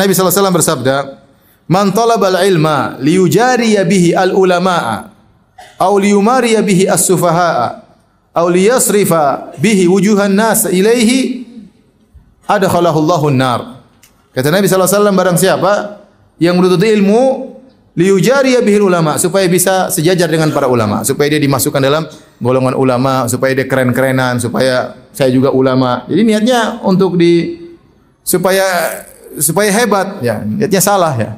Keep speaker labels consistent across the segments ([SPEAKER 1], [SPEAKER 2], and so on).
[SPEAKER 1] Nabi SAW bersabda, "Man al ilma liyujariya bihi al ulama'a aw liyumariya bihi as sufaha'a aw liyasrifa bihi wujuhan nas ilaihi adkhalahu Allahu an-nar." Kata Nabi SAW barang siapa yang menuntut ilmu liyujariya bihi ulama supaya bisa sejajar dengan para ulama, supaya dia dimasukkan dalam golongan ulama, supaya dia keren-kerenan, supaya saya juga ulama. Jadi niatnya untuk di supaya supaya hebat ya. Niatnya salah ya.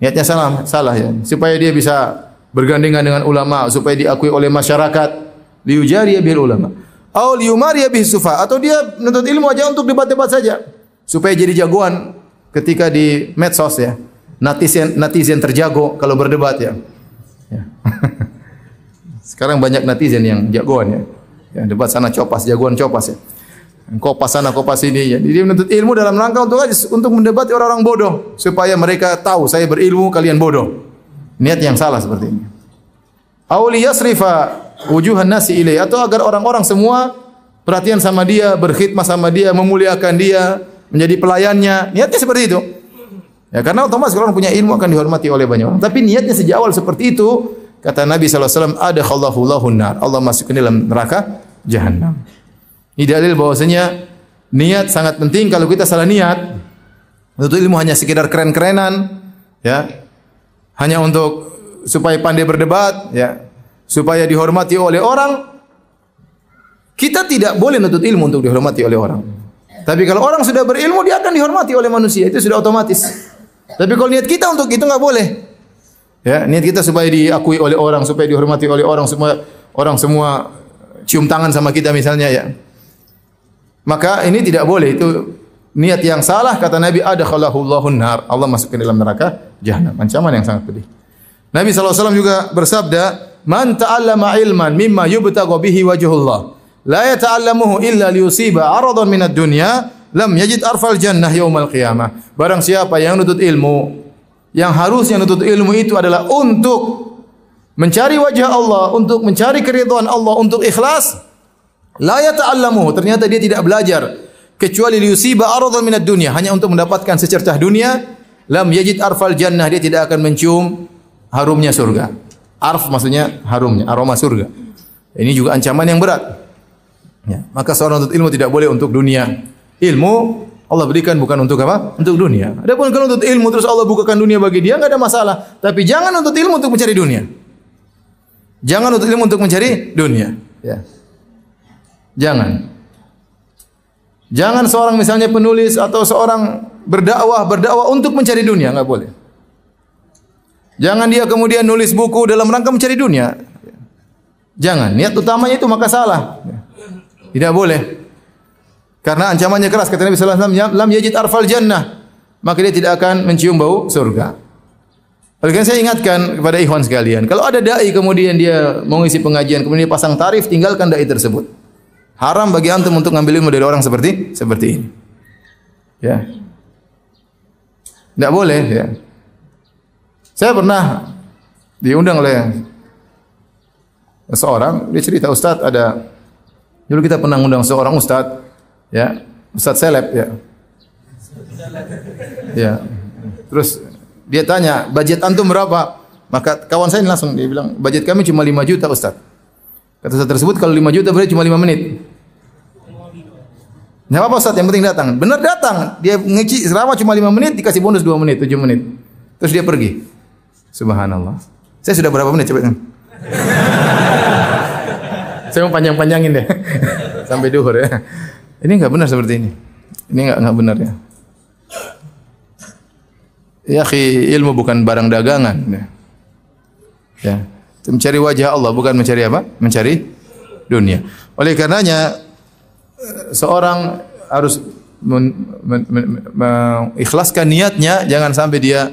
[SPEAKER 1] Niatnya salah, salah ya. Supaya dia bisa bergandengan dengan ulama, supaya diakui oleh masyarakat. liujari bil ulama. Au liumari bih sufa atau dia menuntut ilmu aja untuk debat-debat saja supaya jadi jagoan ketika di medsos ya. Netizen netizen terjago kalau berdebat ya. ya. Sekarang banyak netizen yang jagoan ya. Ya, debat sana copas, jagoan copas ya kopas sana kopas sini ya, Jadi dia menuntut ilmu dalam rangka untuk untuk mendebat orang-orang bodoh supaya mereka tahu saya berilmu kalian bodoh. Niat yang salah seperti ini. Aulia yasrifa wujuhan nasi ilai atau agar orang-orang semua perhatian sama dia, berkhidmat sama dia, memuliakan dia, menjadi pelayannya. Niatnya seperti itu. Ya karena otomatis kalau orang punya ilmu akan dihormati oleh banyak orang. Tapi niatnya sejak awal seperti itu, kata Nabi SAW, alaihi wasallam, adakhallahu lahun nar. Allah masukkan dalam neraka jahanam. Ini dalil bahwasanya niat sangat penting kalau kita salah niat. Untuk ilmu hanya sekedar keren-kerenan, ya. Hanya untuk supaya pandai berdebat, ya. Supaya dihormati oleh orang. Kita tidak boleh menuntut ilmu untuk dihormati oleh orang. Tapi kalau orang sudah berilmu dia akan dihormati oleh manusia, itu sudah otomatis. Tapi kalau niat kita untuk itu nggak boleh. Ya, niat kita supaya diakui oleh orang, supaya dihormati oleh orang, semua orang semua cium tangan sama kita misalnya ya. Maka ini tidak boleh itu niat yang salah kata Nabi ada kalau nar. Allah masukkan dalam neraka jahanam. Ancaman yang sangat pedih. Nabi SAW juga bersabda, "Man ta'allama ilman mimma yubtagha bihi wajhullah, la yata'allamuhu illa liyusiba 'aradan minad dunya, lam yajid arfal jannah yaumal qiyamah." Barang siapa yang nutut ilmu, yang harusnya nutut ilmu itu adalah untuk mencari wajah Allah, untuk mencari keridhaan Allah, untuk ikhlas, La yata'allamu, ternyata dia tidak belajar kecuali liusiba aradhan minat dunia, hanya untuk mendapatkan secercah dunia, lam yajid arfal jannah, dia tidak akan mencium harumnya surga. Arf maksudnya harumnya, aroma surga. Ini juga ancaman yang berat. Ya, maka seorang untuk ilmu tidak boleh untuk dunia. Ilmu Allah berikan bukan untuk apa? Untuk dunia. Adapun kalau untuk ilmu terus Allah bukakan dunia bagi dia nggak ada masalah. Tapi jangan untuk ilmu untuk mencari dunia. Jangan untuk ilmu untuk mencari dunia. Ya. Jangan. Jangan seorang misalnya penulis atau seorang berdakwah berdakwah untuk mencari dunia, nggak boleh. Jangan dia kemudian nulis buku dalam rangka mencari dunia. Jangan. Niat utamanya itu maka salah. Tidak boleh. Karena ancamannya keras. Kata Nabi sallallahu alaihi wasallam, "Lam yajid arfal jannah." Maka dia tidak akan mencium bau surga. Oleh karena saya ingatkan kepada ikhwan sekalian, kalau ada dai kemudian dia mengisi pengajian kemudian dia pasang tarif, tinggalkan dai tersebut. Haram bagi antum untuk ngambil ilmu dari orang seperti seperti ini. Ya. Tidak boleh ya. Saya pernah diundang oleh seorang, dia cerita, "Ustaz, ada dulu kita pernah undang seorang ustaz, ya. Ustaz seleb, ya. Ya. Terus dia tanya, "Budget antum berapa?" Maka kawan saya langsung dia bilang, "Budget kami cuma 5 juta, Ustaz." Kata Ustaz tersebut kalau 5 juta berarti cuma 5 menit. Enggak apa-apa Ustaz, yang penting datang. Benar datang. Dia ngeci selama cuma 5 menit dikasih bonus 2 menit, 7 menit. Terus dia pergi. Subhanallah. Saya sudah berapa menit Cepetan. Saya mau panjang-panjangin deh. Sampai duhur ya. Ini enggak benar seperti ini. Ini enggak enggak benar ya. Ya, ilmu bukan barang dagangan. Ya. ya. Mencari wajah Allah bukan mencari apa? Mencari dunia. Oleh karenanya seorang harus mengikhlaskan niatnya jangan sampai dia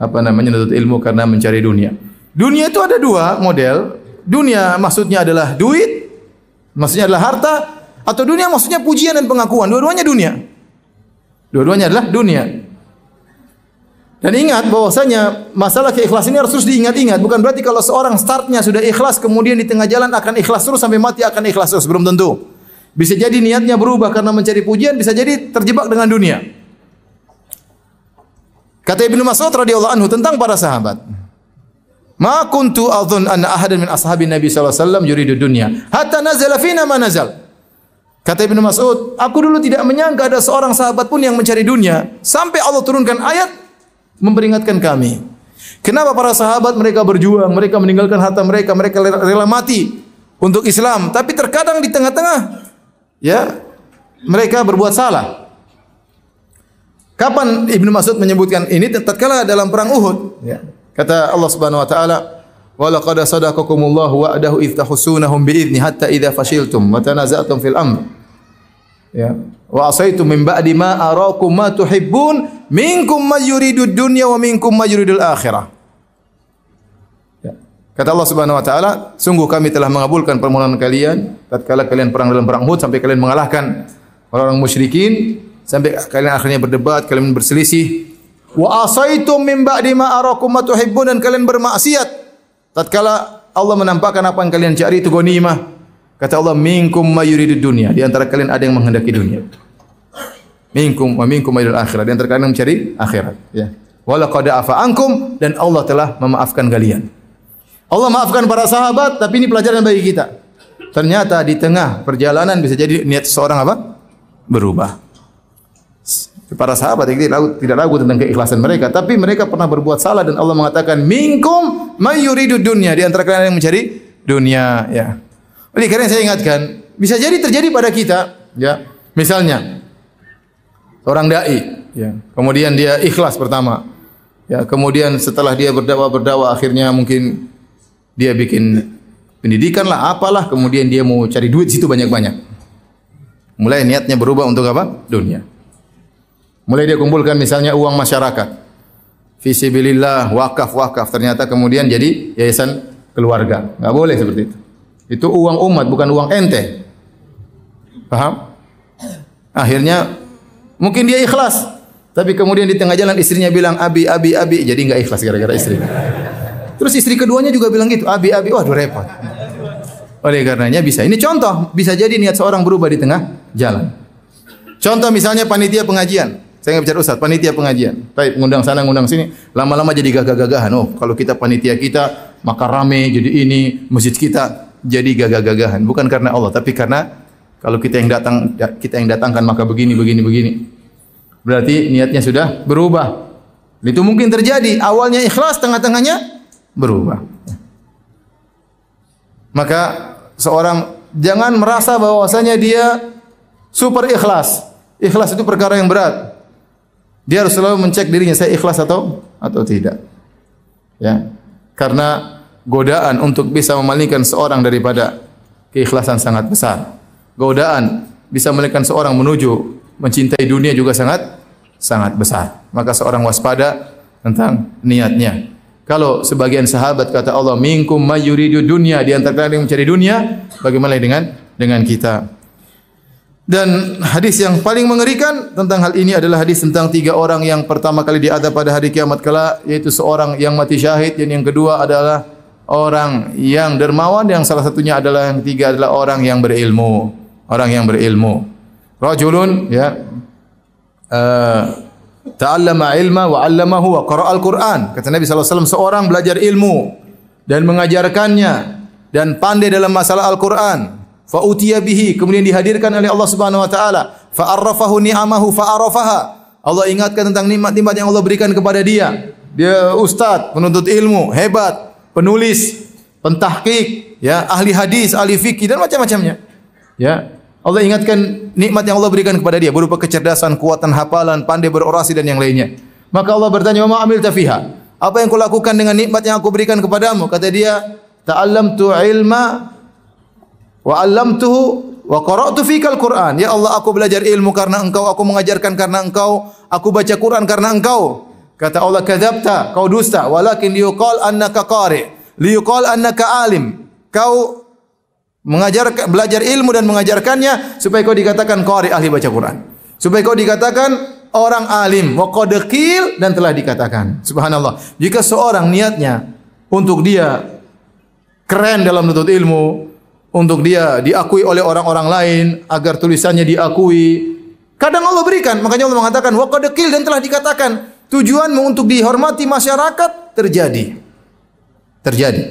[SPEAKER 1] apa namanya menuntut ilmu karena mencari dunia. Dunia itu ada dua model. Dunia maksudnya adalah duit, maksudnya adalah harta, atau dunia maksudnya pujian dan pengakuan. Dua-duanya dunia. Dua-duanya adalah dunia. Dan ingat bahwasanya masalah keikhlasan ini harus terus diingat-ingat. Bukan berarti kalau seorang startnya sudah ikhlas, kemudian di tengah jalan akan ikhlas terus sampai mati akan ikhlas terus. Belum tentu. Bisa jadi niatnya berubah karena mencari pujian, bisa jadi terjebak dengan dunia. Kata Ibnu Mas'ud radhiyallahu anhu tentang para sahabat. Ma kuntu adhun anna ahadan min ashabi Nabi saw. alaihi wasallam yuridu dunya hatta nazala fina ma nazal. Kata Ibnu Mas'ud, aku dulu tidak menyangka ada seorang sahabat pun yang mencari dunia sampai Allah turunkan ayat Memperingatkan kami. Kenapa para sahabat mereka berjuang, mereka meninggalkan harta mereka, mereka rela mati untuk Islam, tapi terkadang di tengah-tengah ya mereka berbuat salah. Kapan Ibnu Mas'ud menyebutkan ini tatkala dalam perang Uhud ya. Kata Allah Subhanahu wa taala, "Wa laqad sadaqakumullahu wa'dahu idh tahsunahum bi'idzni hatta idza fashiltum wa tanaza'tum fil amr." ya wa asaitu min ba'di ma arakum ma tuhibbun minkum may yuridu dunya wa minkum may yuridu akhirah ya. Kata Allah Subhanahu wa taala, sungguh kami telah mengabulkan permohonan kalian tatkala kalian perang dalam perang Uhud sampai kalian mengalahkan orang-orang musyrikin sampai kalian akhirnya berdebat, kalian berselisih. Wa asaitum min ba'di ma arakum ma tuhibbun dan kalian bermaksiat tatkala Allah menampakkan apa yang kalian cari itu ghanimah. Kata Allah, minkum mayuridu dunia. Di antara kalian ada yang menghendaki dunia. Minkum wa minkum mayuridu akhirat. Di antara kalian yang mencari akhirat. Ya. Walakada afa ankum dan Allah telah memaafkan kalian. Allah maafkan para sahabat, tapi ini pelajaran bagi kita. Ternyata di tengah perjalanan bisa jadi niat seorang apa? Berubah. Para sahabat tidak ragu, tidak ragu tentang keikhlasan mereka, tapi mereka pernah berbuat salah dan Allah mengatakan minkum mayuridu dunia di antara kalian yang mencari dunia ya. Oleh karena saya ingatkan, bisa jadi terjadi pada kita, ya. Misalnya orang dai, ya. Kemudian dia ikhlas pertama. Ya, kemudian setelah dia berdakwah berdakwah akhirnya mungkin dia bikin pendidikan lah apalah kemudian dia mau cari duit situ banyak-banyak. Mulai niatnya berubah untuk apa? Dunia. Mulai dia kumpulkan misalnya uang masyarakat. Fisibilillah, wakaf-wakaf. Ternyata kemudian jadi yayasan keluarga. Nggak boleh seperti itu. Itu uang umat bukan uang ente. Paham? Akhirnya mungkin dia ikhlas, tapi kemudian di tengah jalan istrinya bilang abi abi abi, jadi nggak ikhlas gara-gara istri. Terus istri keduanya juga bilang gitu, abi abi, waduh repot. Oleh karenanya bisa. Ini contoh, bisa jadi niat seorang berubah di tengah jalan. Contoh misalnya panitia pengajian. Saya nggak bicara ustaz, panitia pengajian. Baik, ngundang sana, ngundang sini, lama-lama jadi gagah-gagahan. Oh, kalau kita panitia kita, maka rame jadi ini, masjid kita jadi gagah-gagahan bukan karena Allah tapi karena kalau kita yang datang kita yang datangkan maka begini begini begini. Berarti niatnya sudah berubah. Itu mungkin terjadi awalnya ikhlas tengah-tengahnya berubah. Maka seorang jangan merasa bahwasanya dia super ikhlas. Ikhlas itu perkara yang berat. Dia harus selalu mencek dirinya saya ikhlas atau atau tidak. Ya. Karena godaan untuk bisa memalingkan seorang daripada keikhlasan sangat besar. Godaan bisa memalingkan seorang menuju mencintai dunia juga sangat sangat besar. Maka seorang waspada tentang niatnya. Kalau sebagian sahabat kata Allah, "Minkum mayuridu dunia", di antara kalian yang mencari dunia, bagaimana dengan dengan kita? Dan hadis yang paling mengerikan tentang hal ini adalah hadis tentang tiga orang yang pertama kali diadab pada hari kiamat kala, yaitu seorang yang mati syahid dan yang kedua adalah orang yang dermawan yang salah satunya adalah yang ketiga adalah orang yang berilmu. Orang yang berilmu. Rajulun ya uh, ta'allama ilma wa 'allamahu wa qara'a al-Qur'an. Kata Nabi sallallahu alaihi wasallam seorang belajar ilmu dan mengajarkannya dan pandai dalam masalah Al-Qur'an. Fa utiya bihi kemudian dihadirkan oleh Allah Subhanahu wa taala fa arrafahu ni'amahu fa arafaha. Allah ingatkan tentang nikmat-nikmat yang Allah berikan kepada dia. Dia ustaz, penuntut ilmu, hebat, penulis, pentahkik, ya, ahli hadis, ahli fikih dan macam-macamnya. Ya. Allah ingatkan nikmat yang Allah berikan kepada dia berupa kecerdasan, kekuatan hafalan, pandai berorasi dan yang lainnya. Maka Allah bertanya, "Ma amil tafiha?" Apa yang kau lakukan dengan nikmat yang aku berikan kepadamu? Kata dia, "Ta'allamtu ilma wa 'allamtuhu wa qara'tu fikal Qur'an." Ya Allah, aku belajar ilmu karena engkau, aku mengajarkan karena engkau, aku baca Quran karena engkau. Kata Allah kadzabta, kau dusta, walakin liyuqal annaka qari, liyuqal annaka alim. Kau mengajar belajar ilmu dan mengajarkannya supaya kau dikatakan qari ahli baca Quran. Supaya kau dikatakan orang alim, wa qadqil dan telah dikatakan. Subhanallah. Jika seorang niatnya untuk dia keren dalam menuntut ilmu, untuk dia diakui oleh orang-orang lain agar tulisannya diakui. Kadang Allah berikan, makanya Allah mengatakan wa dekil dan telah dikatakan tujuanmu untuk dihormati masyarakat terjadi. Terjadi.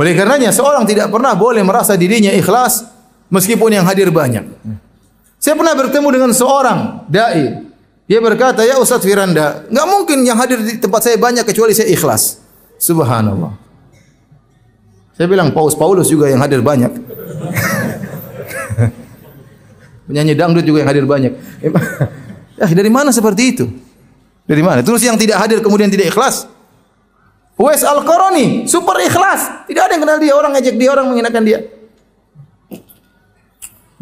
[SPEAKER 1] Oleh karenanya seorang tidak pernah boleh merasa dirinya ikhlas meskipun yang hadir banyak. Saya pernah bertemu dengan seorang dai. Dia berkata, "Ya Ustaz Firanda, enggak mungkin yang hadir di tempat saya banyak kecuali saya ikhlas." Subhanallah. Saya bilang Paus Paulus juga yang hadir banyak. Penyanyi dangdut juga yang hadir banyak. Ya dari mana seperti itu? Dari mana? Terus yang tidak hadir kemudian tidak ikhlas? Wes Al-Qarani, super ikhlas. Tidak ada yang kenal dia, orang ejek dia, orang menghinakan dia.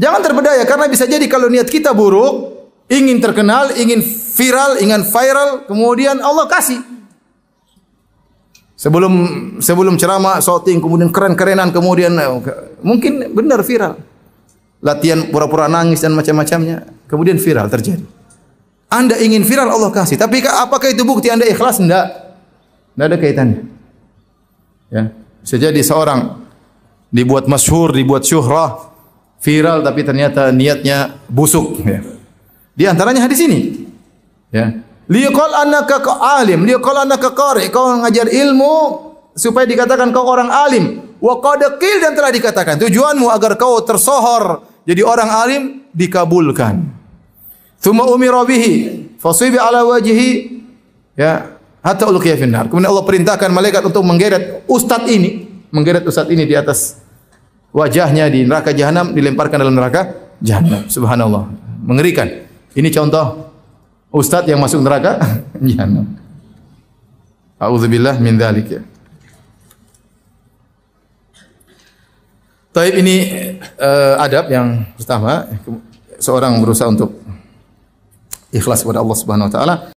[SPEAKER 1] Jangan terpedaya karena bisa jadi kalau niat kita buruk, ingin terkenal, ingin viral, ingin viral, kemudian Allah kasih. Sebelum sebelum ceramah shooting, kemudian keren-kerenan kemudian eh, mungkin benar viral. Latihan pura-pura nangis dan macam-macamnya kemudian viral terjadi. Anda ingin viral Allah kasih, tapi apakah itu bukti Anda ikhlas? Tidak. Tidak ada kaitannya. Ya. Bisa jadi seorang dibuat masyhur, dibuat syuhrah, viral tapi ternyata niatnya busuk, ya. Di antaranya hadis ini. Ya. anak annaka alim, liqal annaka qari, kau ngajar ilmu supaya dikatakan kau orang alim. Wa qad dan telah dikatakan tujuanmu agar kau tersohor jadi orang alim dikabulkan. Tsumma umira bihi fasubi ala wajhi ya hatta ulqiya finnar. Kemudian Allah perintahkan malaikat untuk menggeret ustaz ini, menggeret ustaz ini di atas wajahnya di neraka jahanam dilemparkan dalam neraka jahanam. Subhanallah. Mengerikan. Ini contoh ustaz yang masuk neraka jahanam. A'udzubillah min dzalik ya. Taib ini uh, adab yang pertama seorang berusaha untuk ikhlas kepada Allah Subhanahu wa taala